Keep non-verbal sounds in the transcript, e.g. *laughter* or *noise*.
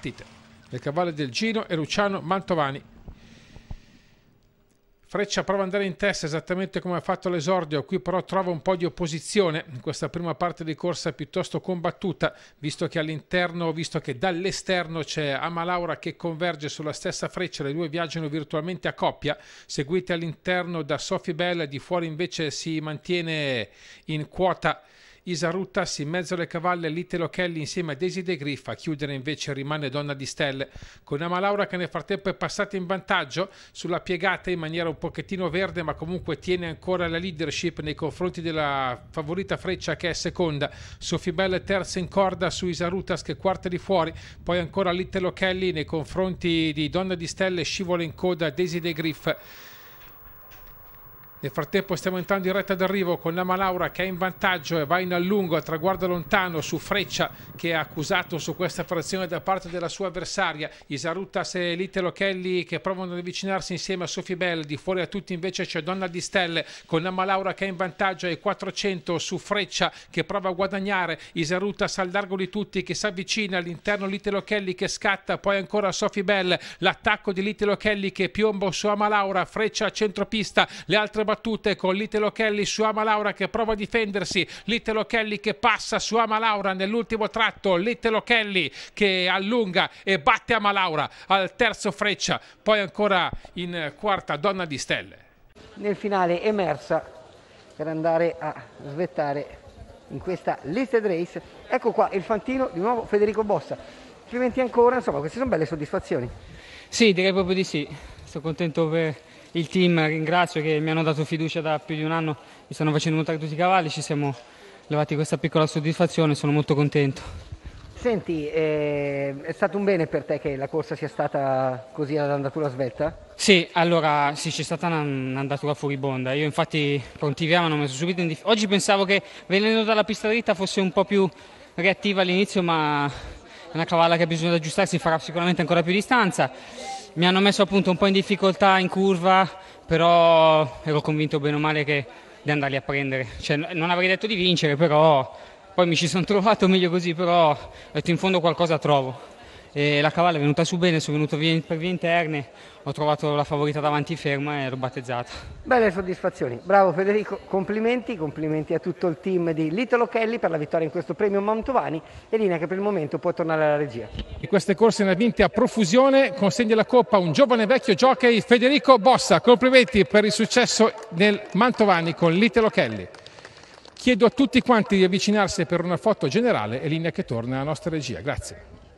partite. Le cavallo del Gino e Luciano Mantovani. Freccia prova ad andare in testa esattamente come ha fatto l'esordio, qui però trova un po' di opposizione in questa prima parte di corsa piuttosto combattuta, visto che all'interno, visto che dall'esterno c'è Amalaura che converge sulla stessa freccia, le due viaggiano virtualmente a coppia, seguite all'interno da Sophie Bell, di fuori invece si mantiene in quota Isa tassi in mezzo alle cavalle Little O'Kelly insieme a Daisy De Griffa, a chiudere invece rimane Donna di Stelle, con Amalaura che nel frattempo è passata in vantaggio sulla piegata in maniera un pochettino verde ma comunque tiene ancora la leadership nei confronti della favorita Freccia che è seconda, Sophie Bell terza in corda su Isa Tas che è quarta di fuori, poi ancora Little O'Kelly nei confronti di Donna di Stelle scivola in coda Daisy De Griff nel frattempo stiamo entrando in retta d'arrivo con Nama Laura che è in vantaggio e va in allungo a traguardo lontano su Freccia che è accusato su questa frazione da parte della sua avversaria. Isarutas e Litelo Kelly che provano ad avvicinarsi insieme a Sofie Bell. Di fuori a tutti invece c'è Donna di Stelle con Nama Laura che è in vantaggio ai 400 su Freccia che prova a guadagnare. Isarutas al largo di tutti che si avvicina all'interno Litelo Kelly che scatta poi ancora Sofie Bell. L'attacco di Litelo Kelly che piomba su Ama Laura. Freccia a centropista. Le altre battute con Litelo Kelly su Amalaura che prova a difendersi, Litelo Kelly che passa su Amalaura nell'ultimo tratto, Litelo Kelly che allunga e batte Ama Laura al terzo freccia, poi ancora in quarta donna di stelle. Nel finale emersa per andare a svettare in questa listed race, ecco qua il fantino di nuovo Federico Bossa. Complimenti ancora, insomma queste sono belle soddisfazioni. Sì, direi proprio di sì. sto contento per il team ringrazio che mi hanno dato fiducia da più di un anno, mi stanno facendo montare tutti i cavalli, ci siamo levati questa piccola soddisfazione, sono molto contento. Senti, eh, è stato un bene per te che la corsa sia stata così ad andatura svelta? Sì, allora sì, c'è stata un'andatura furibonda. Io infatti prontiviamo hanno messo subito in difficoltà. Oggi pensavo che venendo dalla pista dritta fosse un po' più reattiva all'inizio, ma è una cavalla che ha bisogno di aggiustarsi, farà sicuramente ancora più distanza mi hanno messo appunto un po' in difficoltà in curva, però ero convinto bene o male che, di andarli a prendere. Cioè, non avrei detto di vincere, però poi mi ci sono *laughs* trovato meglio così, però detto in fondo qualcosa trovo. E la cavalla è venuta su bene, sono venuto via, per vie interne, ho trovato la favorita davanti ferma e l'ho battezzata. Belle soddisfazioni, bravo Federico, complimenti, complimenti a tutto il team di Little Kelly per la vittoria in questo premio Mantovani e Lina che per il momento può tornare alla regia. E queste corse ne ha vinte a profusione, consegna la coppa a un giovane vecchio jockey Federico Bossa, complimenti per il successo del Mantovani con Little Kelly. Chiedo a tutti quanti di avvicinarsi per una foto generale e linea che torna alla nostra regia, grazie.